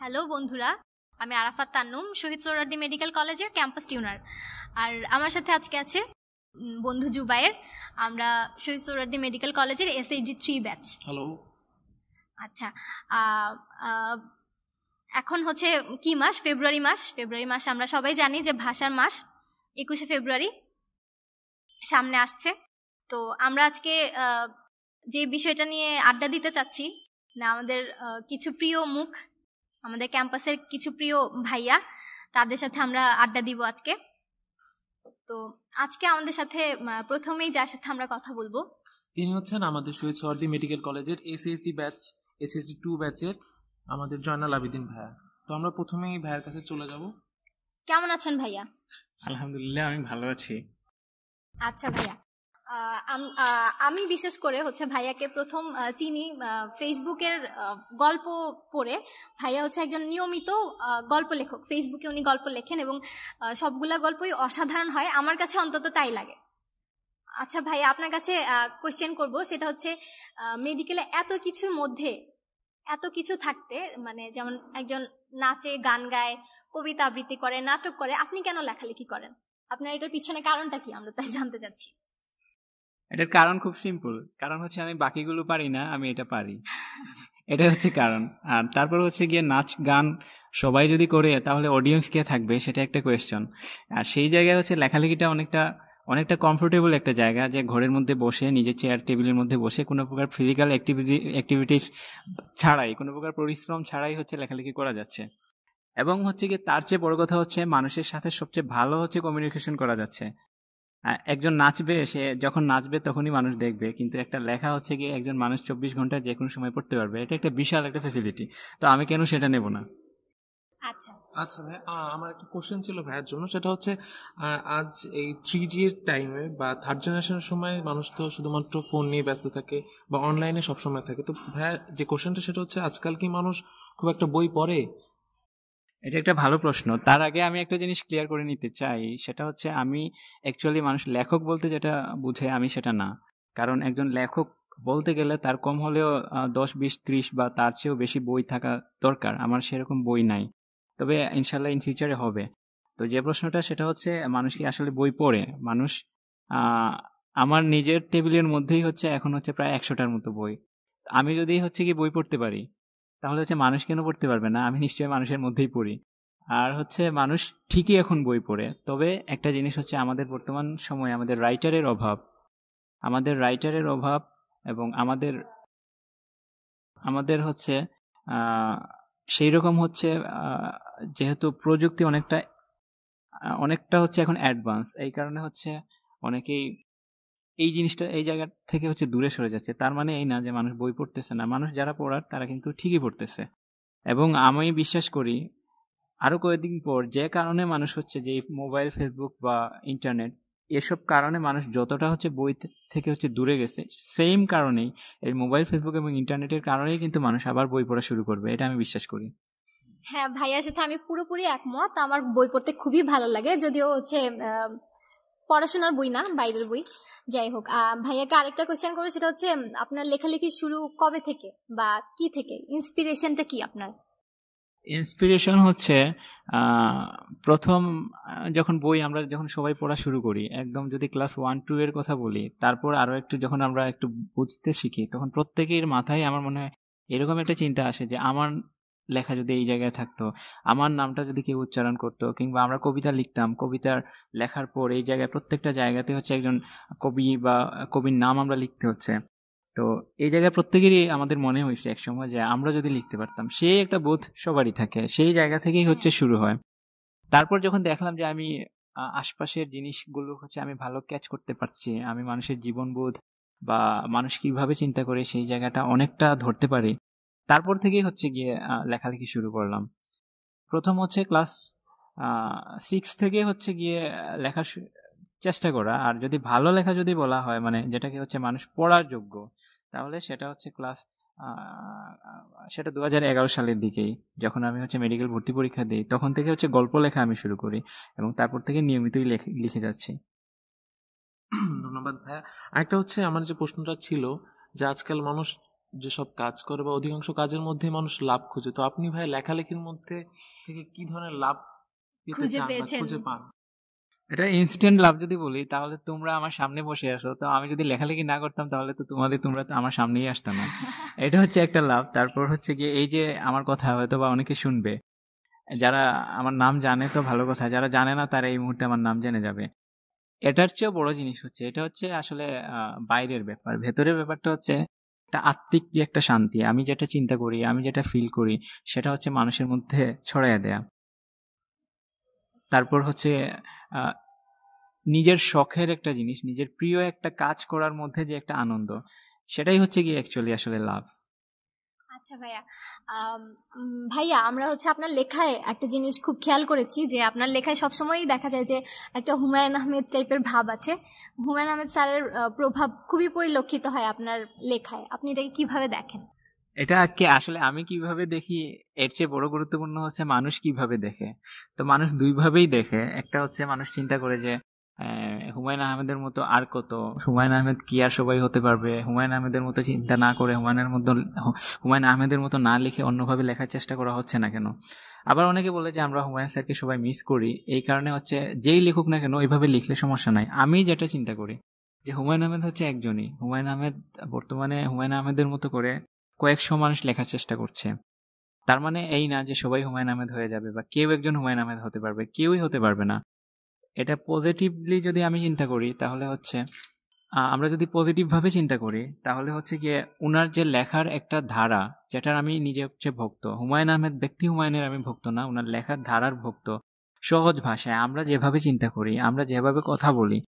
Hello বন্ধুরা আমি Arafat Tannum Shahid Suhrawardy medical কলেজের ক্যাম্পাস টিউনার আর আমার সাথে আজকে আছে বন্ধু জুবাইয়ের আমরা শহীদ সোহরাদি মেডিকেল কলেজের এসএইচজি থ্রি ব্যাচ হ্যালো আচ্ছা এখন হচ্ছে কি মাস ফেব্রুয়ারি মাস ফেব্রুয়ারি মাস আমরা সবাই জানি যে ভাষার মাস একুশে ফেব্রুয়ারি সামনে আসছে তো আমরা আজকে যে বিষয়টা নিয়ে আড্ডা দিতে চাচ্ছি না আমাদের কিছু প্রিয় মুখ আমাদের ক্যাম্পাসের কিছু প্রিয় ভাইয়া তাদের সাথে আমরা আড্ডা দিব আজকে তো আজকে আমাদের সাথে প্রথমেই যার সাথে আমরা কথা বলবো তিনি হচ্ছেন আমাদের শহীদ সর্দি মেডিকেল কলেজের এসএসডি ব্যাচ এসএসডি টু ব্যাচের আমাদের জয়নাল আবিদিন ভাইয়া তো আমরা প্রথমেই ভাইয়ের কাছে চলে যাব কেমন আছেন ভাইয়া আলহামদুলিল্লাহ আমি ভালো আছি আচ্ছা ভাইয়া আমি বিশেষ করে হচ্ছে ভাইয়াকে প্রথম চিনি ফেসবুকের গল্প পড়ে ভাইয়া হচ্ছে একজন নিয়মিত গল্প লেখক ফেসবুকে উনি গল্প লেখেন এবং সবগুলা গল্পই অসাধারণ হয় আমার কাছে অন্তত তাই লাগে আচ্ছা ভাইয়া আপনার কাছে কোয়েশ্চেন করব সেটা হচ্ছে মেডিকেলে এত কিছুর মধ্যে এত কিছু থাকতে মানে যেমন একজন নাচে গান গায় কবিতা আবৃত্তি করে নাটক করে আপনি কেন লেখালেখি করেন আপনার এটার পিছনে কারণটা কি আমরা তাই জানতে চাচ্ছি এটার কারণ খুব সিম্পল কারণ হচ্ছে আমি বাকিগুলো পারি না আমি এটা পারি এটা হচ্ছে কারণ আর তারপর হচ্ছে গিয়ে নাচ গান সবাই যদি করে তাহলে অডিয়েন্স কে থাকবে সেটা একটা কোয়েশ্চন আর সেই জায়গায় হচ্ছে লেখালেখিটা অনেকটা অনেকটা কমফোর্টেবল একটা জায়গা যে ঘরের মধ্যে বসে নিজের চেয়ার টেবিলের মধ্যে বসে কোনো প্রকার ফিজিক্যাল অ্যাক্টিভিটি অ্যাক্টিভিটিস ছাড়াই কোনো প্রকার পরিশ্রম ছাড়াই হচ্ছে লেখালেখি করা যাচ্ছে এবং হচ্ছে গিয়ে তার চেয়ে বড় কথা হচ্ছে মানুষের সাথে সবচেয়ে ভালো হচ্ছে কমিউনিকেশন করা যাচ্ছে একজন নাচবে সে যখন নাচবে তখনই মানুষ দেখবে কিন্তু একটা লেখা হচ্ছে গিয়ে একজন মানুষ চব্বিশ ঘন্টা যে কোনো সময় পড়তে পারবে এটা একটা বিশাল একটা ফেসিলিটি তো আমি কেন সেটা নেব না আচ্ছা আচ্ছা ভাই আমার একটা কোশ্চেন ছিল ভাইয়ের জন্য সেটা হচ্ছে আজ এই থ্রি জি এর টাইমে বা থার্ড জেনারেশনের সময় মানুষ তো শুধুমাত্র ফোন নিয়ে ব্যস্ত থাকে বা অনলাইনে সবসময় থাকে তো ভাইয়া যে কোশ্চেনটা সেটা হচ্ছে আজকাল কি মানুষ খুব একটা বই পড়ে এটা একটা ভালো প্রশ্ন তার আগে আমি একটা জিনিস ক্লিয়ার করে নিতে চাই সেটা হচ্ছে আমি অ্যাকচুয়ালি মানুষ লেখক বলতে যেটা বুঝে আমি সেটা না কারণ একজন লেখক বলতে গেলে তার কম হলেও দশ বিশ ত্রিশ বা তার চেয়েও বেশি বই থাকা দরকার আমার সেরকম বই নাই তবে ইনশাল্লাহ ইন ফিউচারে হবে তো যে প্রশ্নটা সেটা হচ্ছে মানুষ কি আসলে বই পড়ে মানুষ আমার নিজের টেবিলের মধ্যেই হচ্ছে এখন হচ্ছে প্রায় একশোটার মতো বই আমি যদি হচ্ছে কি বই পড়তে পারি তাহলে হচ্ছে মানুষ কেন পড়তে পারবে না আমি নিশ্চয়ই মানুষের মধ্যেই পড়ি আর হচ্ছে মানুষ ঠিকই এখন বই পড়ে তবে একটা জিনিস হচ্ছে আমাদের বর্তমান সময়ে আমাদের রাইটারের অভাব আমাদের রাইটারের অভাব এবং আমাদের আমাদের হচ্ছে সেই রকম হচ্ছে যেহেতু প্রযুক্তি অনেকটা অনেকটা হচ্ছে এখন অ্যাডভান্স এই কারণে হচ্ছে অনেকেই এই জিনিসটা এই জায়গা থেকে হচ্ছে দূরে সরে যাচ্ছে তার মানে এই না যে মানুষ বই পড়তেছে না মানুষ যারা পড়ার তারা কিন্তু ঠিকই পড়তেছে এবং আমি বিশ্বাস করি আরও কয়েকদিন পর যে কারণে মানুষ হচ্ছে যে মোবাইল ফেসবুক বা ইন্টারনেট এসব কারণে মানুষ যতটা হচ্ছে বই থেকে হচ্ছে দূরে গেছে সেম কারণেই এই মোবাইল ফেসবুক এবং ইন্টারনেটের কারণেই কিন্তু মানুষ আবার বই পড়া শুরু করবে এটা আমি বিশ্বাস করি হ্যাঁ ভাইয়ার সাথে আমি পুরোপুরি একমত আমার বই পড়তে খুবই ভালো লাগে যদিও হচ্ছে পড়াশোনার বই না বাইরের বই যাই হোক ভাইয়াকে আরেকটা কোয়েশ্চেন করবো সেটা হচ্ছে আপনার লেখালেখি শুরু কবে থেকে বা কি থেকে ইন্সপিরেশনটা কি আপনার ইন্সপিরেশন হচ্ছে প্রথম যখন বই আমরা যখন সবাই পড়া শুরু করি একদম যদি ক্লাস ওয়ান টু এর কথা বলি তারপর আরও একটু যখন আমরা একটু বুঝতে শিখি তখন প্রত্যেকের মাথায় আমার মনে হয় এরকম একটা চিন্তা আসে যে আমার লেখা যদি এই জায়গায় থাকতো আমার নামটা যদি কেউ উচ্চারণ করতো কিংবা আমরা কবিতা লিখতাম কবিতার লেখার পর এই জায়গায় প্রত্যেকটা জায়গাতে হচ্ছে একজন কবি বা কবির নাম আমরা লিখতে হচ্ছে তো এই জায়গায় প্রত্যেকেরই আমাদের মনে হয়েছে একসময় যে আমরা যদি লিখতে পারতাম সেই একটা বোধ সবারই থাকে সেই জায়গা থেকেই হচ্ছে হ্যাঁ। শুরু হয় তারপর যখন দেখলাম যে আমি আশপাশের জিনিসগুলো হচ্ছে আমি ভালো ক্যাচ করতে পারছি আমি মানুষের জীবনবোধ বা মানুষ কিভাবে চিন্তা করে সেই জায়গাটা অনেকটা ধরতে পারি তারপর থেকেই হচ্ছে গিয়ে লেখালেখি শুরু করলাম প্রথম হচ্ছে ক্লাস সিক্স থেকে হচ্ছে গিয়ে লেখা চেষ্টা করা আর যদি ভালো লেখা যদি বলা হয় মানে যেটাকে হচ্ছে মানুষ পড়ার যোগ্য তাহলে সেটা হচ্ছে ক্লাস সেটা দু সালের দিকেই যখন আমি হচ্ছে মেডিকেল ভর্তি পরীক্ষা দিই তখন থেকে হচ্ছে গল্প লেখা আমি শুরু করি এবং তারপর থেকে নিয়মিতই লিখে যাচ্ছি ধন্যবাদ ভাইয়া আরেকটা হচ্ছে আমার যে প্রশ্নটা ছিল যে আজকাল মানুষ যেসব কাজ করে বা অধিকাংশ কাজের মধ্যে মানুষ লাভ খুঁজে তো আপনি ভাই লেখালেখির মধ্যে থেকে কি ধরনের লাভ খুঁজে খুঁজে পান এটা ইনস্ট্যান্ট লাভ যদি বলি তাহলে তোমরা আমার সামনে বসে আসো তো আমি যদি লেখালেখি না করতাম তাহলে তো তোমাদের তোমরা তো আমার সামনেই আসতো না এটা হচ্ছে একটা লাভ তারপর হচ্ছে গিয়ে এই যে আমার কথা হয়তো বা অনেকে শুনবে যারা আমার নাম জানে তো ভালো কথা যারা জানে না তারা এই মুহূর্তে আমার নাম জেনে যাবে এটার চেয়েও বড় জিনিস হচ্ছে এটা হচ্ছে আসলে বাইরের ব্যাপার ভেতরের ব্যাপারটা হচ্ছে একটা আত্মিক যে একটা শান্তি আমি যেটা চিন্তা করি আমি যেটা ফিল করি সেটা হচ্ছে মানুষের মধ্যে ছড়াইয়া দেয়া তারপর হচ্ছে নিজের শখের একটা জিনিস নিজের প্রিয় একটা কাজ করার মধ্যে যে একটা আনন্দ সেটাই হচ্ছে গিয়ে অ্যাকচুয়ালি আসলে লাভ আচ্ছা ভাইয়া ভাইয়া আমরা হচ্ছে আপনার লেখায় একটা জিনিস খুব খেয়াল করেছি যে আপনার লেখায় সবসময়ই দেখা যায় যে একটা হুমায়ুন আহমেদ টাইপের ভাব আছে হুমায়ুন আহমেদ স্যারের প্রভাব খুবই পরিলক্ষিত হয় আপনার লেখায় আপনি এটাকে কিভাবে দেখেন এটা কি আসলে আমি কিভাবে দেখি এর চেয়ে বড় গুরুত্বপূর্ণ হচ্ছে মানুষ কিভাবে দেখে তো মানুষ দুইভাবেই দেখে একটা হচ্ছে মানুষ চিন্তা করে যে হুমায়ুন আহমেদের মতো আর কত হুমায়ুন আহমেদ কি আর সবাই হতে পারবে হুমায়ুন আহমেদের মতো চিন্তা না করে হুমায়ুনের মতো হুমায়ুন আহমেদের মতো না লিখে অন্যভাবে লেখার চেষ্টা করা হচ্ছে না কেন আবার অনেকে বলে যে আমরা হুমায়ুন স্যারকে সবাই মিস করি এই কারণে হচ্ছে যেই লিখুক না কেন ওইভাবে লিখলে সমস্যা নাই আমি যেটা চিন্তা করি যে হুমায়ুন আহমেদ হচ্ছে একজনই হুমায়ুন আহমেদ বর্তমানে হুমায়ুন আহমেদের মতো করে কয়েকশো মানুষ লেখার চেষ্টা করছে তার মানে এই না যে সবাই হুমায়ুন আহমেদ হয়ে যাবে বা কেউ একজন হুমায়ুন আহমেদ হতে পারবে কেউই হতে পারবে না এটা পজিটিভলি যদি আমি চিন্তা করি তাহলে হচ্ছে আমরা যদি পজিটিভভাবে চিন্তা করি তাহলে হচ্ছে গিয়ে ওনার যে লেখার একটা ধারা যেটার আমি নিজে হচ্ছে ভক্ত হুমায়ুন আহমেদ ব্যক্তি হুমায়ুনের আমি ভক্ত না ওনার লেখার ধারার ভক্ত সহজ ভাষায় আমরা যেভাবে চিন্তা করি আমরা যেভাবে কথা বলি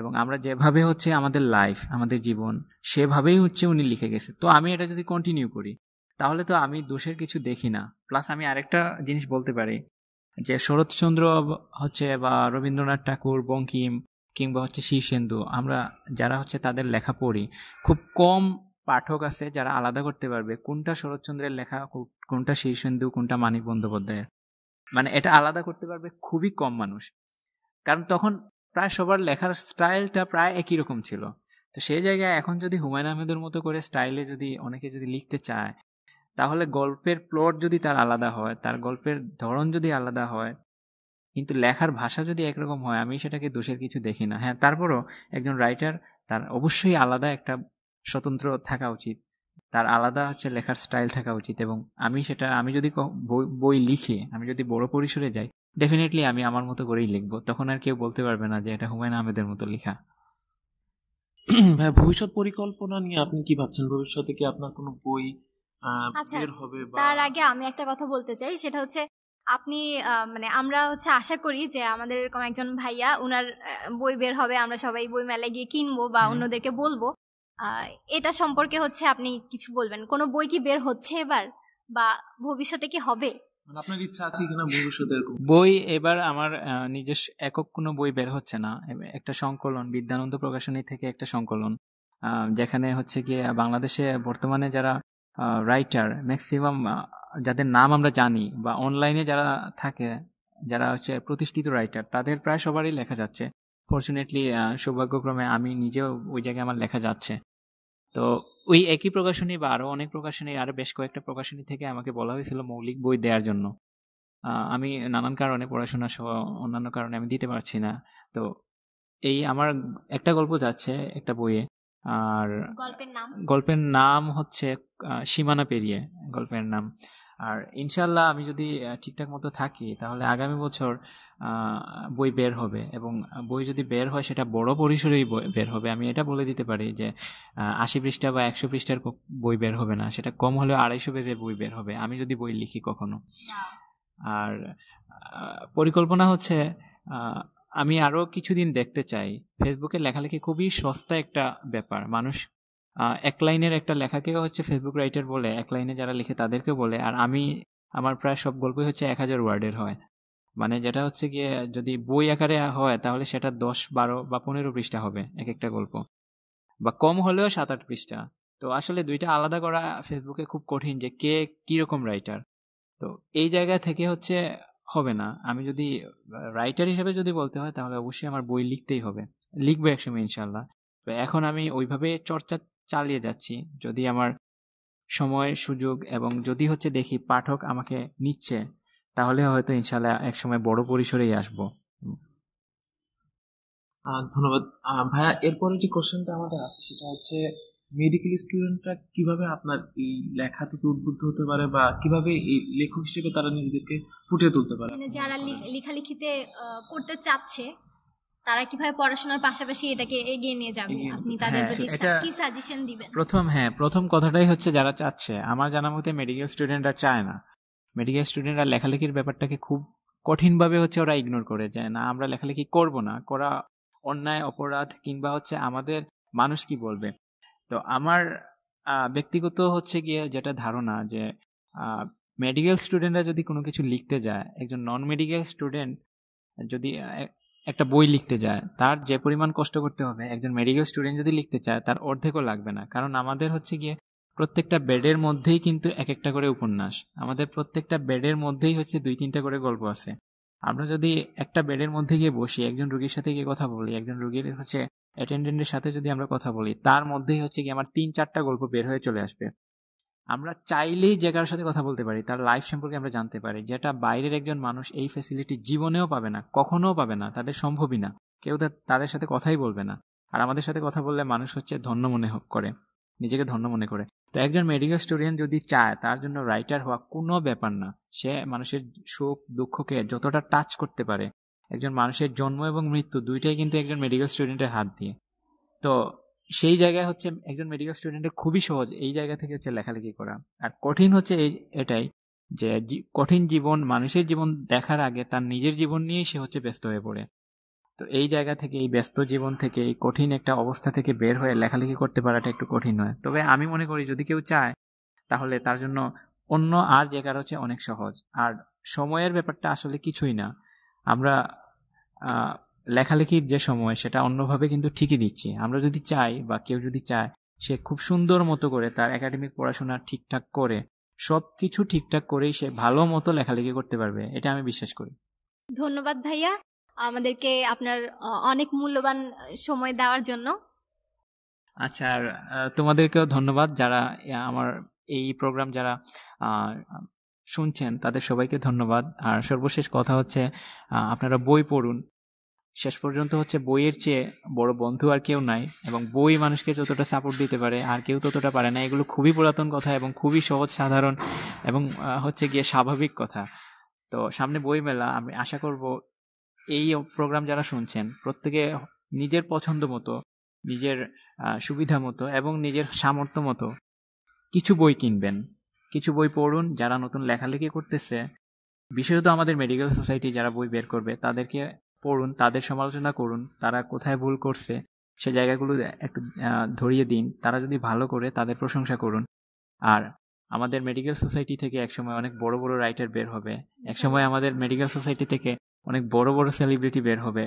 এবং আমরা যেভাবে হচ্ছে আমাদের লাইফ আমাদের জীবন সেভাবেই হচ্ছে উনি লিখে গেছে তো আমি এটা যদি কন্টিনিউ করি তাহলে তো আমি দোষের কিছু দেখি না প্লাস আমি আরেকটা জিনিস বলতে পারি যে শরৎচন্দ্র হচ্ছে বা রবীন্দ্রনাথ ঠাকুর বঙ্কিম কিংবা হচ্ছে শীর্ষেন্দু আমরা যারা হচ্ছে তাদের লেখা পড়ি খুব কম পাঠক আছে যারা আলাদা করতে পারবে কোনটা শরৎচন্দ্রের লেখা কোনটা শীর্ষেন্দু কোনটা মানিক বন্দ্যোপাধ্যায়ের মানে এটা আলাদা করতে পারবে খুবই কম মানুষ কারণ তখন প্রায় সবার লেখার স্টাইলটা প্রায় একই রকম ছিল তো সেই জায়গায় এখন যদি হুমায়ুন আহমেদের মতো করে স্টাইলে যদি অনেকে যদি লিখতে চায় তাহলে গল্পের প্লট যদি তার আলাদা হয় তার গল্পের ধরন যদি আলাদা হয় কিন্তু লেখার ভাষা যদি একরকম হয় আমি সেটাকে দোষের কিছু দেখি না হ্যাঁ তারপরও একজন রাইটার তার অবশ্যই আলাদা একটা স্বতন্ত্র থাকা উচিত তার আলাদা হচ্ছে লেখার স্টাইল থাকা উচিত এবং আমি সেটা আমি যদি বই লিখি আমি যদি বড় পরিসরে যাই ডেফিনেটলি আমি আমার মতো করেই লিখবো তখন আর কেউ বলতে পারবে না যে এটা হুমায়ুন আহমেদের মতো লেখা ভাই ভবিষ্যৎ পরিকল্পনা নিয়ে আপনি কি ভাবছেন ভবিষ্যতে কি আপনার কোনো বই আচ্ছা, তার আগে আমি একটা কথা বলতে চাই সেটা হচ্ছে আপনি মানে আমরা হচ্ছে আশা করি যে আমাদের এরকম একজন ভাইয়া উনার বই বের হবে আমরা সবাই বই মেলায় গিয়ে কিনবো বা অন্যদেরকে বলবো এটা সম্পর্কে হচ্ছে আপনি কিছু বলবেন কোনো বই কি বের হচ্ছে এবার বা ভবিষ্যতে কি হবে মানে আপনার ইচ্ছা আছে বই এবার আমার নিজস্ব একক কোনো বই বের হচ্ছে না একটা সংকলন বিদ্যানন্দ প্রকাশনী থেকে একটা সংকলন যেখানে হচ্ছে গিয়ে বাংলাদেশে বর্তমানে যারা রাইটার ম্যাক্সিমাম যাদের নাম আমরা জানি বা অনলাইনে যারা থাকে যারা হচ্ছে প্রতিষ্ঠিত রাইটার তাদের প্রায় সবারই লেখা যাচ্ছে ফর্চুনেটলি সৌভাগ্যক্রমে আমি নিজেও ওই জায়গায় আমার লেখা যাচ্ছে তো ওই একই প্রকাশনী বা আরও অনেক প্রকাশনী আরও বেশ কয়েকটা প্রকাশনী থেকে আমাকে বলা হয়েছিল মৌলিক বই দেওয়ার জন্য আমি নানান কারণে পড়াশোনা সহ অন্যান্য কারণে আমি দিতে পারছি না তো এই আমার একটা গল্প যাচ্ছে একটা বইয়ে আর গল্পের নাম গল্পের নাম হচ্ছে সীমানা পেরিয়ে গল্পের নাম আর ইনশাল্লাহ আমি যদি ঠিকঠাক মতো থাকি তাহলে আগামী বছর বই বের হবে এবং বই যদি বের হয় সেটা বড় পরিসরেই বের হবে আমি এটা বলে দিতে পারি যে আশি পৃষ্ঠা বা একশো পৃষ্ঠার বই বের হবে না সেটা কম হলেও আড়াইশো পেজের বই বের হবে আমি যদি বই লিখি কখনো আর পরিকল্পনা হচ্ছে আমি আরও কিছুদিন দেখতে চাই ফেসবুকে লেখালেখি খুবই সস্তা একটা ব্যাপার মানুষ এক লাইনের একটা লেখাকে হচ্ছে ফেসবুক রাইটার বলে এক লাইনে যারা লিখে তাদেরকে বলে আর আমি আমার প্রায় সব গল্পই হচ্ছে এক হাজার ওয়ার্ডের হয় মানে যেটা হচ্ছে গিয়ে যদি বই আকারে হয় তাহলে সেটা দশ বারো বা পনেরো পৃষ্ঠা হবে এক একটা গল্প বা কম হলেও সাত আট পৃষ্ঠা তো আসলে দুইটা আলাদা করা ফেসবুকে খুব কঠিন যে কে কীরকম রাইটার তো এই জায়গা থেকে হচ্ছে হবে না আমি যদি রাইটার হিসেবে যদি বলতে হয় তাহলে অবশ্যই আমার বই লিখতেই হবে লিখবো একসময় ইনশাল্লাহ তো এখন আমি ওইভাবে চর্চা চালিয়ে যাচ্ছি যদি আমার সময় সুযোগ এবং যদি হচ্ছে দেখি পাঠক আমাকে নিচ্ছে তাহলে হয়তো ইনশাল্লাহ একসময় বড় পরিসরেই আসবো ধন্যবাদ ভাইয়া এরপরে যে কোশ্চেনটা আমাদের আছে সেটা হচ্ছে মেডিকেল স্টুডেন্টরা কিভাবে আপনার এই লেখা থেকে উদ্বুদ্ধ হতে পারে বা কিভাবে এই লেখক হিসেবে তারা নিজেদেরকে ফুটিয়ে তুলতে পারে মানে যারা লেখালেখিতে করতে চাচ্ছে তারা কিভাবে পড়াশোনার পাশাপাশি এটাকে এগিয়ে নিয়ে যাবে আপনি তাদের হ্যাঁ, প্রতি কি সাজেশন দিবেন প্রথম হ্যাঁ প্রথম কথাটাই হচ্ছে যারা চাচ্ছে আমার জানা মতে মেডিকেল স্টুডেন্টরা চায় না মেডিকেল স্টুডেন্টরা লেখালেখির ব্যাপারটাকে খুব কঠিনভাবে হচ্ছে ওরা ইগনোর করে যায় না আমরা লেখালেখি করব না করা অন্যায় অপরাধ কিংবা হচ্ছে আমাদের মানুষ কি বলবে তো আমার ব্যক্তিগত হচ্ছে গিয়ে যেটা ধারণা যে মেডিকেল স্টুডেন্টরা যদি কোনো কিছু লিখতে যায় একজন নন মেডিকেল স্টুডেন্ট যদি একটা বই লিখতে যায় তার যে পরিমাণ কষ্ট করতে হবে একজন মেডিকেল স্টুডেন্ট যদি লিখতে চায় তার অর্ধেকও লাগবে না কারণ আমাদের হচ্ছে গিয়ে প্রত্যেকটা বেডের মধ্যেই কিন্তু এক একটা করে উপন্যাস আমাদের প্রত্যেকটা বেডের মধ্যেই হচ্ছে দুই তিনটা করে গল্প আছে আমরা যদি একটা বেডের মধ্যে গিয়ে বসি একজন রুগীর সাথে গিয়ে কথা বলি একজন রুগীর হচ্ছে অ্যাটেন্ডেন্টের সাথে যদি আমরা কথা বলি তার মধ্যেই হচ্ছে কি আমার তিন চারটা গল্প বের হয়ে চলে আসবে আমরা চাইলেই যে কারোর সাথে কথা বলতে পারি তার লাইফ সম্পর্কে আমরা জানতে পারি যেটা বাইরের একজন মানুষ এই ফ্যাসিলিটি জীবনেও পাবে না কখনোও পাবে না তাদের সম্ভবই না কেউ তাদের সাথে কথাই বলবে না আর আমাদের সাথে কথা বললে মানুষ হচ্ছে ধন্য মনে করে নিজেকে ধন্য মনে করে তো একজন মেডিকেল স্টুডেন্ট যদি চায় তার জন্য রাইটার হওয়া কোনো ব্যাপার না সে মানুষের সুখ দুঃখকে যতটা টাচ করতে পারে একজন মানুষের জন্ম এবং মৃত্যু দুইটাই কিন্তু একজন মেডিকেল স্টুডেন্টের হাত দিয়ে তো সেই জায়গায় হচ্ছে একজন মেডিকেল স্টুডেন্টের খুবই সহজ এই জায়গা থেকে হচ্ছে লেখালেখি করা আর কঠিন হচ্ছে এই এটাই যে কঠিন জীবন মানুষের জীবন দেখার আগে তার নিজের জীবন নিয়েই সে হচ্ছে ব্যস্ত হয়ে পড়ে তো এই জায়গা থেকে এই ব্যস্ত জীবন থেকে এই কঠিন একটা অবস্থা থেকে বের হয়ে লেখালেখি করতে পারাটা একটু কঠিন হয় তবে আমি মনে করি যদি কেউ চায় তাহলে তার জন্য অন্য আর জায়গার হচ্ছে অনেক সহজ আর সময়ের ব্যাপারটা আসলে কিছুই না আমরা লেখালেখির যে সময় সেটা অন্যভাবে কিন্তু ঠিকই দিচ্ছি আমরা যদি চাই বা কেউ যদি চায় সে খুব সুন্দর মতো করে তার একাডেমিক পড়াশোনা ঠিকঠাক করে সব কিছু ঠিকঠাক করেই সে ভালো মতো লেখালেখি করতে পারবে এটা আমি বিশ্বাস করি ধন্যবাদ ভাইয়া আমাদেরকে আপনার অনেক মূল্যবান সময় দেওয়ার জন্য আচ্ছা আর তোমাদেরকেও ধন্যবাদ যারা আমার এই প্রোগ্রাম যারা শুনছেন তাদের সবাইকে ধন্যবাদ আর সর্বশেষ কথা হচ্ছে আপনারা বই পড়ুন শেষ পর্যন্ত হচ্ছে বইয়ের চেয়ে বড় বন্ধু আর কেউ নাই এবং বই মানুষকে যতটা সাপোর্ট দিতে পারে আর কেউ ততটা পারে না এগুলো খুবই পুরাতন কথা এবং খুবই সহজ সাধারণ এবং হচ্ছে গিয়ে স্বাভাবিক কথা তো সামনে বই মেলা আমি আশা করব এই প্রোগ্রাম যারা শুনছেন প্রত্যেকে নিজের পছন্দ মতো নিজের সুবিধা মতো এবং নিজের সামর্থ্য মতো কিছু বই কিনবেন কিছু বই পড়ুন যারা নতুন লেখালেখি করতেছে বিশেষত আমাদের মেডিকেল সোসাইটি যারা বই বের করবে তাদেরকে পড়ুন তাদের সমালোচনা করুন তারা কোথায় ভুল করছে সে জায়গাগুলো একটু ধরিয়ে দিন তারা যদি ভালো করে তাদের প্রশংসা করুন আর আমাদের মেডিকেল সোসাইটি থেকে একসময় অনেক বড় বড় রাইটার বের হবে একসময় আমাদের মেডিকেল সোসাইটি থেকে অনেক বড় বড় সেলিব্রিটি বের হবে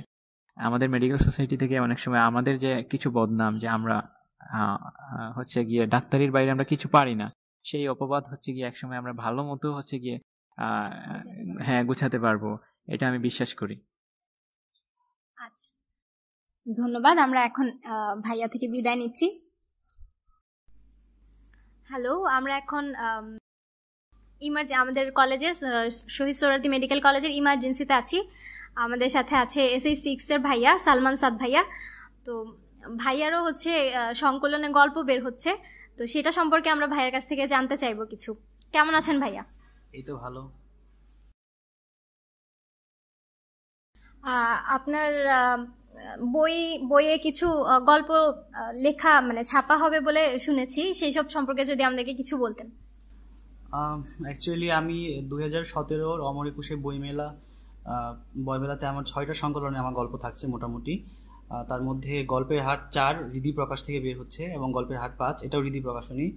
আমাদের মেডিকেল সোসাইটি থেকে অনেক সময় আমাদের যে কিছু বদনাম যে আমরা হচ্ছে গিয়ে ডাক্তারির বাইরে আমরা কিছু পারি না সেই অপবাদ হচ্ছে গিয়ে একসময় আমরা ভালো মতো হচ্ছে গিয়ে হ্যাঁ গুছাতে পারবো এটা আমি বিশ্বাস করি আচ্ছা ধন্যবাদ আমরা এখন ভাইয়া থেকে বিদায় নিচ্ছি হ্যালো আমরা এখন ইমার্জে আমাদের কলেজে শহীদ সোরাতি মেডিকেল কলেজের ইমার্জেন্সিতে আছি আমাদের সাথে আছে এসএই সিক্সের ভাইয়া সালমান সাদ ভাইয়া তো ভাইয়ারও হচ্ছে সংকলনে গল্প বের হচ্ছে তো সেটা সম্পর্কে আমরা ভাইয়ের কাছ থেকে জানতে চাইবো কিছু কেমন আছেন ভাইয়া এই তো ভালো আপনার বই বইয়ে কিছু গল্প লেখা মানে ছাপা হবে বলে শুনেছি সেই সব সম্পর্কে যদি আমাদেরকে কিছু বলতেন অ্যাকচুয়ালি আমি দু হাজার সতেরোর অমর একুশে বইমেলা বইমেলাতে আমার ছয়টা সংকলনে আমার গল্প থাকছে মোটামুটি তার মধ্যে গল্পের হাট চার হৃদি প্রকাশ থেকে বের হচ্ছে এবং গল্পের হাট পাঁচ এটাও হৃদি প্রকাশনী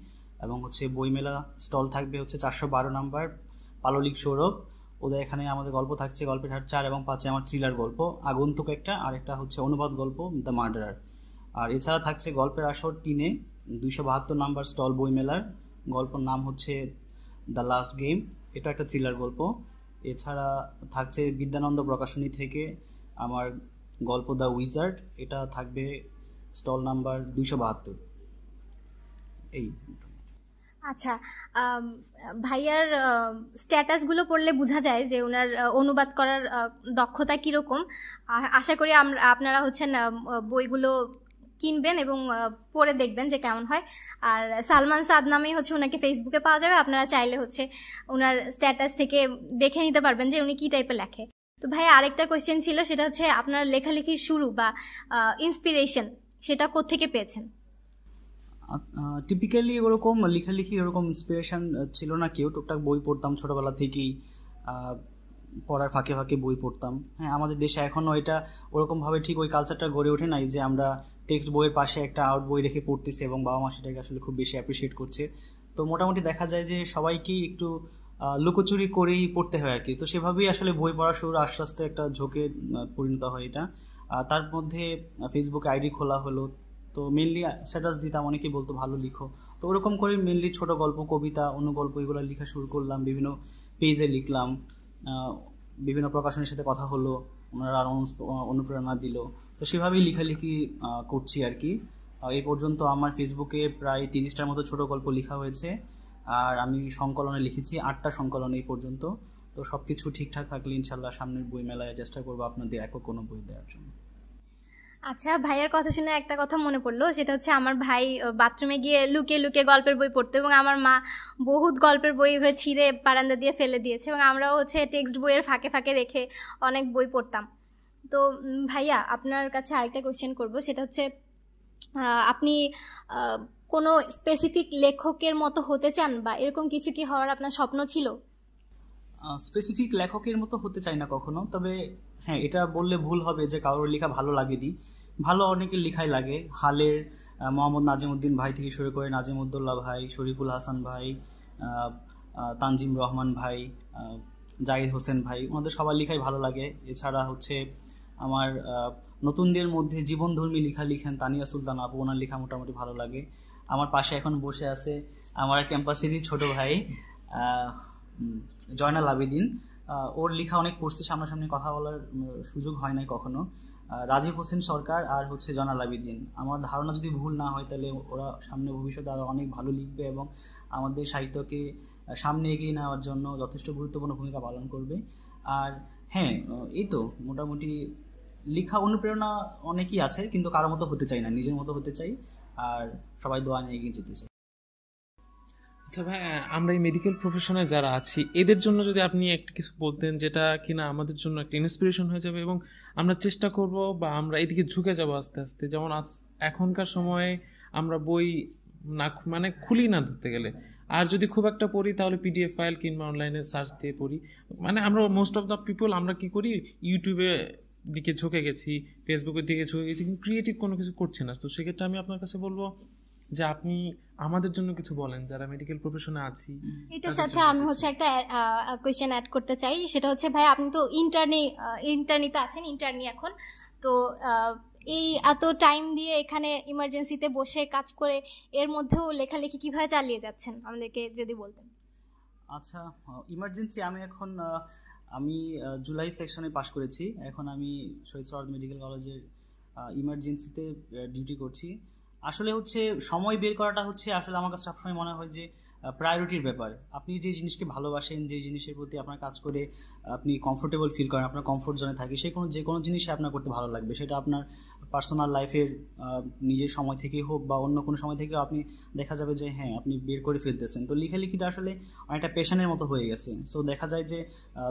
এবং হচ্ছে বইমেলা স্টল থাকবে হচ্ছে চারশো বারো নাম্বার পাললিক সৌরভ ওদের এখানে আমাদের গল্প থাকছে গল্পের হাট চার এবং পাঁচে আমার থ্রিলার গল্প আগন্তুক একটা আর একটা হচ্ছে অনুবাদ গল্প দ্য মার্ডারার আর এছাড়া থাকছে গল্পের আসর তিনে দুইশো বাহাত্তর নাম্বার স্টল বইমেলার গল্পর নাম হচ্ছে দ্য লাস্ট গেম এটা একটা থ্রিলার গল্প এছাড়া থাকছে বিদ্যানন্দ প্রকাশনী থেকে আমার গল্প দ্য উইজার্ড এটা থাকবে স্টল নাম্বার দুইশো বাহাত্তর এই আচ্ছা ভাইয়ার স্ট্যাটাসগুলো পড়লে বোঝা যায় যে ওনার অনুবাদ করার দক্ষতা কীরকম আশা করি আমরা আপনারা হচ্ছেন বইগুলো কিনবেন এবং পড়ে দেখবেন যে কেমন হয় আর সালমান সাদ নামেই হচ্ছে ওনাকে ফেসবুকে পাওয়া যাবে আপনারা চাইলে হচ্ছে ওনার স্ট্যাটাস থেকে দেখে নিতে পারবেন যে উনি কী টাইপের লেখে তো ভাই আরেকটা কোয়েশ্চেন ছিল সেটা হচ্ছে আপনার লেখালেখি শুরু বা ইন্সপিরেশন সেটা কোত্থেকে পেয়েছেন টিপিক্যালি ওরকম লেখালেখি ওরকম ইন্সপিরেশন ছিল না কেউ টুকটাক বই পড়তাম ছোটোবেলা থেকেই পড়ার ফাঁকে ফাঁকে বই পড়তাম হ্যাঁ আমাদের দেশে এখনও এটা ওরকমভাবে ঠিক ওই কালচারটা গড়ে ওঠে নাই যে আমরা টেক্সট বইয়ের পাশে একটা আউট বই রেখে পড়তেছি এবং বাবা মা সেটাকে আসলে খুব বেশি অ্যাপ্রিসিয়েট করছে তো মোটামুটি দেখা যায় যে সবাইকেই একটু লুকোচুরি করেই পড়তে হয় আর কি তো সেভাবেই আসলে বই পড়া শুরু আস্তে আস্তে একটা ঝোঁকে পরিণত হয় এটা তার মধ্যে ফেসবুকে আইডি খোলা হলো তো মেনলি স্ট্যাটাস দিতাম অনেকে বলতো ভালো লিখো তো ওরকম করে মেনলি ছোট গল্প কবিতা অনুগল্প এগুলো লেখা শুরু করলাম বিভিন্ন পেজে লিখলাম বিভিন্ন প্রকাশনের সাথে কথা হলো ওনারা আরও অনুপ্রেরণা দিল তো সেভাবেই লেখালেখি করছি আর কি এই পর্যন্ত আমার ফেসবুকে প্রায় তিরিশটার মতো ছোট গল্প লেখা হয়েছে আর আমি সংকলনে লিখেছি আটটা সংকলন এই পর্যন্ত তো সব কিছু ঠিকঠাক থাকলে ইনশাল্লাহ সামনের বই মেলায় চেষ্টা করবো আপনাদের একক কোনো বই দেওয়ার জন্য আচ্ছা ভাইয়ার কথা শুনে একটা কথা মনে পড়লো সেটা হচ্ছে আমার ভাই বাথরুমে গিয়ে লুকে লুকে গল্পের বই পড়তো এবং আমার মা বহুত গল্পের বই হয়ে ছিঁড়ে বারান্দা দিয়ে ফেলে দিয়েছে এবং আমরাও হচ্ছে টেক্সট বইয়ের ফাঁকে ফাঁকে রেখে অনেক বই পড়তাম তো ভাইয়া আপনার কাছে আরেকটা কোয়েশ্চেন করব সেটা হচ্ছে আপনি কোনো স্পেসিফিক লেখকের মতো হতে চান বা এরকম কিছু কি হওয়ার আপনার স্বপ্ন ছিল স্পেসিফিক লেখকের মতো হতে চাই না কখনো তবে হ্যাঁ এটা বললে ভুল হবে যে কারোর লেখা ভালো লাগেনি ভালো অনেকের লেখাই লাগে হালের মোহাম্মদ নাজিমুদ্দিন ভাই থেকে শুরু করে নাজিমুদ্দোল্লা ভাই শরীফুল হাসান ভাই তানজিম রহমান ভাই জাহিদ হোসেন ভাই ওনাদের সবার লেখাই ভালো লাগে এছাড়া হচ্ছে আমার নতুনদের মধ্যে জীবনধর্মী লেখা লিখেন তানিয়া সুলতান আপু ওনার লেখা মোটামুটি ভালো লাগে আমার পাশে এখন বসে আছে আমার ক্যাম্পাসেরই ছোট ভাই জয়নাল আবিদিন ওর লেখা অনেক পড়ছে সামনাসামনি কথা বলার সুযোগ হয় নাই কখনো রাজীব হোসেন সরকার আর হচ্ছে জয়নাল আবিদিন আমার ধারণা যদি ভুল না হয় তাহলে ওরা সামনে ভবিষ্যতে আরও অনেক ভালো লিখবে এবং আমাদের সাহিত্যকে সামনে এগিয়ে নেওয়ার জন্য যথেষ্ট গুরুত্বপূর্ণ ভূমিকা পালন করবে আর হ্যাঁ এই তো মোটামুটি লেখা অনুপ্রেরণা অনেকই আছে কিন্তু কারো মতো হতে চাই না নিজের মতো হতে চাই আর সবাই দোয়া নিয়ে এগিয়ে যেতে চাই আচ্ছা ভাই আমরা এই মেডিকেল প্রফেশনে যারা আছি এদের জন্য যদি আপনি একটা কিছু বলতেন যেটা কিনা আমাদের জন্য একটা ইন্সপিরেশন হয়ে যাবে এবং আমরা চেষ্টা করব বা আমরা এদিকে ঝুঁকে যাব আস্তে আস্তে যেমন আজ এখনকার সময়ে আমরা বই না মানে খুলি না ধরতে গেলে আর যদি খুব একটা পড়ি তাহলে পিডিএফ ফাইল কিংবা অনলাইনে সার্চ দিয়ে পড়ি মানে আমরা মোস্ট অফ দ্য পিপল আমরা কি করি ইউটিউবে দিকে ঝুঁকে গেছি ফেসবুকের দিকে ঝুঁকে গেছি কিন্তু ক্রিয়েটিভ কোনো কিছু করছে না তো সেক্ষেত্রে আমি আপনার কাছে বলবো যে আপনি আমাদের জন্য কিছু বলেন যারা মেডিকেল প্রফেশনে আছি এটার সাথে আমি হচ্ছে একটা কোয়েশ্চেন অ্যাড করতে চাই সেটা হচ্ছে ভাই আপনি তো ইন্টারনি ইন্টারনিতে আছেন ইন্টারনি এখন তো এই এত টাইম দিয়ে এখানে ইমার্জেন্সিতে বসে কাজ করে এর মধ্যেও লেখালেখি কিভাবে চালিয়ে যাচ্ছেন আমাদেরকে যদি বলতেন আচ্ছা ইমার্জেন্সি আমি এখন আমি জুলাই সেকশনে পাশ করেছি এখন আমি শহীদ সরাদ মেডিকেল কলেজের ইমার্জেন্সিতে ডিউটি করছি আসলে হচ্ছে সময় বের করাটা হচ্ছে আসলে আমার কাছে সবসময় মনে হয় যে প্রায়োরিটির ব্যাপার আপনি যে জিনিসকে ভালোবাসেন যে জিনিসের প্রতি আপনার কাজ করে আপনি কমফোর্টেবল ফিল করেন আপনার কমফোর্ট জোনে থাকে সে কোনো যে কোনো জিনিসে আপনার করতে ভালো লাগবে সেটা আপনার পার্সোনাল লাইফের নিজের সময় থেকে হোক বা অন্য কোনো সময় থেকেও আপনি দেখা যাবে যে হ্যাঁ আপনি বের করে ফেলতেছেন তো লেখালেখিটা আসলে অনেকটা পেশানের মতো হয়ে গেছে সো দেখা যায় যে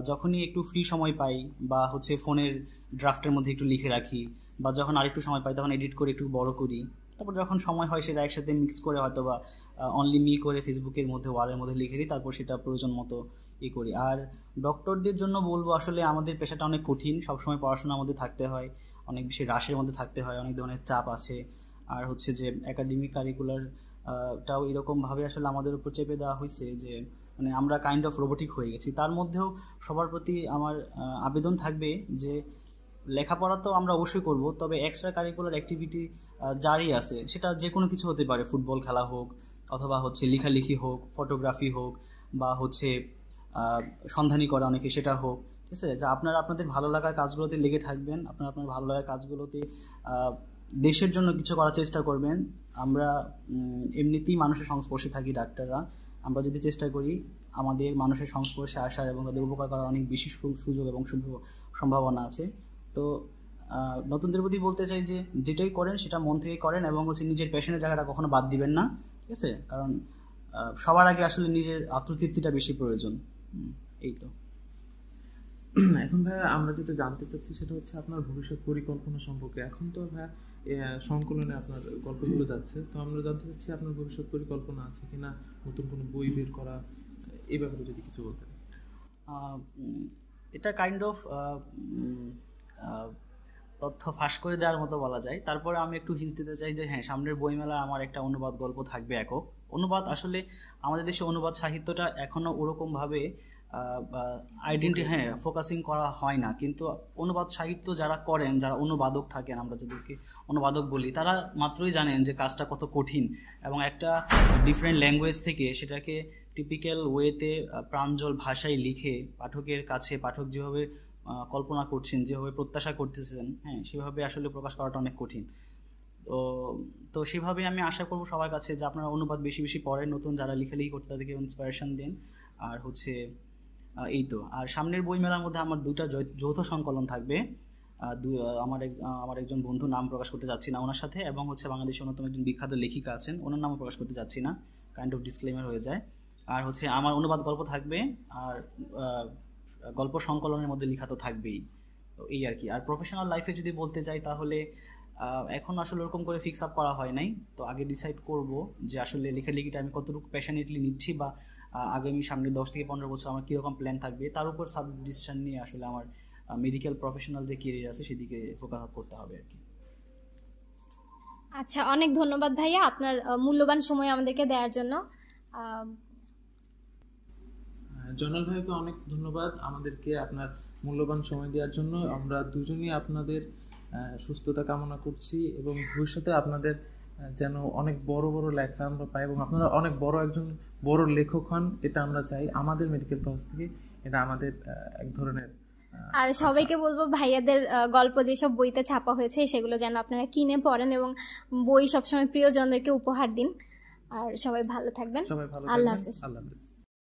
যখনই একটু ফ্রি সময় পাই বা হচ্ছে ফোনের ড্রাফটের মধ্যে একটু লিখে রাখি বা যখন আরেকটু সময় পাই তখন এডিট করে একটু বড় করি তারপর যখন সময় হয় সেটা একসাথে মিক্স করে হয়তো বা অনলি মি করে ফেসবুকের মধ্যে ওয়ালের মধ্যে লিখে দিই তারপর সেটা প্রয়োজন মতো ই করি আর ডক্টরদের জন্য বলবো আসলে আমাদের পেশাটা অনেক কঠিন সবসময় পড়াশোনার মধ্যে থাকতে হয় অনেক বেশি রাশের মধ্যে থাকতে হয় অনেক ধরনের চাপ আছে আর হচ্ছে যে একাডেমিক কারিকুলারটাও এরকমভাবে আসলে আমাদের উপর চেপে দেওয়া হয়েছে যে মানে আমরা কাইন্ড অফ রোবোটিক হয়ে গেছি তার মধ্যেও সবার প্রতি আমার আবেদন থাকবে যে লেখাপড়া তো আমরা অবশ্যই করব তবে এক্সট্রা কারিকুলার অ্যাক্টিভিটি জারি আছে সেটা যে কোনো কিছু হতে পারে ফুটবল খেলা হোক অথবা হচ্ছে লেখালেখি হোক ফটোগ্রাফি হোক বা হচ্ছে সন্ধানী করা অনেকে সেটা হোক আছে যা আপনারা আপনাদের ভালো লাগার কাজগুলোতে লেগে থাকবেন আপনারা আপনার ভালো লাগার কাজগুলোতে দেশের জন্য কিছু করার চেষ্টা করবেন আমরা এমনিতেই মানুষের সংস্পর্শে থাকি ডাক্তাররা আমরা যদি চেষ্টা করি আমাদের মানুষের সংস্পর্শে আসার এবং তাদের উপকার করার অনেক বেশি সুযোগ এবং শুভ সম্ভাবনা আছে তো নতুনদের প্রতি বলতে চাই যে যেটাই করেন সেটা মন থেকে করেন এবং হচ্ছে নিজের প্যাশনের জায়গাটা কখনো বাদ দিবেন না ঠিক আছে কারণ সবার আগে আসলে নিজের আত্মতৃপ্তিটা বেশি প্রয়োজন এই তো এখন ভাইয়া আমরা যেটা জানতে চাচ্ছি সেটা হচ্ছে আপনার ভবিষ্যৎ পরিকল্পনা সম্পর্কে এখন তো ভাইয়া সংকলনে আপনার গল্পগুলো যাচ্ছে তো আমরা জানতে চাচ্ছি আপনার ভবিষ্যৎ পরিকল্পনা আছে কিনা নতুন কোনো বই বের করা এই ব্যাপারে যদি কিছু বলতেন এটা কাইন্ড অফ তথ্য ফাঁস করে দেওয়ার মতো বলা যায় তারপরে আমি একটু হিস দিতে চাই যে হ্যাঁ সামনের বইমেলা আমার একটা অনুবাদ গল্প থাকবে একক অনুবাদ আসলে আমাদের দেশে অনুবাদ সাহিত্যটা এখনও ওরকমভাবে আইডেন্টি হ্যাঁ ফোকাসিং করা হয় না কিন্তু অনুবাদ সাহিত্য যারা করেন যারা অনুবাদক থাকেন আমরা যাদেরকে অনুবাদক বলি তারা মাত্রই জানেন যে কাজটা কত কঠিন এবং একটা ডিফারেন্ট ল্যাঙ্গুয়েজ থেকে সেটাকে টিপিক্যাল ওয়েতে প্রাঞ্জল ভাষায় লিখে পাঠকের কাছে পাঠক যেভাবে কল্পনা করছেন যেভাবে প্রত্যাশা করতেছেন হ্যাঁ সেভাবে আসলে প্রকাশ করাটা অনেক কঠিন তো তো সেভাবে আমি আশা করব সবার কাছে যে আপনারা অনুবাদ বেশি বেশি পড়েন নতুন যারা লেখালেখি করতে তাদেরকে ইন্সপিরেশন দেন আর হচ্ছে এই তো আর সামনের বইমেলার মধ্যে আমার দুইটা যৌথ সংকলন থাকবে আমার এক আমার একজন বন্ধু নাম প্রকাশ করতে চাচ্ছি না ওনার সাথে এবং হচ্ছে বাংলাদেশের অন্যতম একজন বিখ্যাত লেখিকা আছেন ওনার নামও প্রকাশ করতে চাচ্ছি না কাইন্ড অফ ডিসক্লেমার হয়ে যায় আর হচ্ছে আমার অনুবাদ গল্প থাকবে আর গল্প সংকলনের মধ্যে লেখা তো থাকবেই এই আর কি আর প্রফেশনাল লাইফে যদি বলতে যাই তাহলে এখন আসলে ওরকম করে ফিক্স আপ করা হয় নাই তো আগে ডিসাইড করব যে আসলে লেখালেখিটা আমি কতটুকু প্যাশনেটলি নিচ্ছি বা আগামী সামনে দশ থেকে পনেরো বছর আমার কীরকম প্ল্যান থাকবে তার উপর সাব ডিসিশন নিয়ে আসলে আমার মেডিকেল প্রফেশনাল যে কেরিয়ার আছে সেদিকে ফোকাস করতে হবে আর কি আচ্ছা অনেক ধন্যবাদ ভাইয়া আপনার মূল্যবান সময় আমাদেরকে দেওয়ার জন্য জনাল ভাইকে অনেক ধন্যবাদ আমাদেরকে আপনার মূল্যবান সময় দেওয়ার জন্য আমরা দুজনই আপনাদের সুস্থতা কামনা করছি এবং ভবিষ্যতে আপনাদের যেন অনেক বড় বড় লেখা আমরা পাই এবং আপনারা অনেক বড় একজন বড় লেখক হন এটা আমরা চাই আমাদের মেডিকেল কলেজ থেকে এটা আমাদের এক ধরনের আর সবাইকে বলবো ভাইয়াদের গল্প যেসব বইতে ছাপা হয়েছে সেগুলো যেন আপনারা কিনে পড়েন এবং বই সবসময় প্রিয়জনদেরকে উপহার দিন আর সবাই ভালো থাকবেন আল্লাহ হাফিজ আল্লাহ হাফিজ